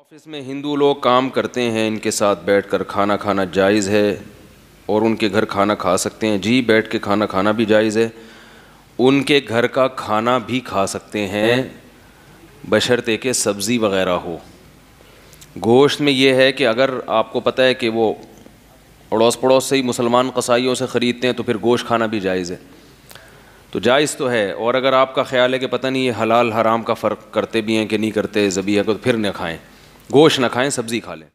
office में हिंदू लोग काम करते हैं इनके साथ बैठकर खाना खाना जायज़ है और उनके घर खाना खा सकते हैं जी बैठ के खाना खाना भी जायज़ है उनके घर का खाना भी खा सकते हैं बशर्ते के सब्ज़ी वगैरह हो गोश्त में यह है कि अगर आपको पता है कि वो अड़ोस पड़ोस से ही मुसलमान कसाईयों से ख़रीदते हैं तो फिर गोश्त खाना भी जायज़ है तो जायज़ तो है और अगर आपका ख्याल है कि पता नहीं ये हलाल हराम का फ़र्क करते भी हैं कि नहीं करते ज़बी को तो फिर न खाएँ गोश्त ना खाएं सब्जी खा लें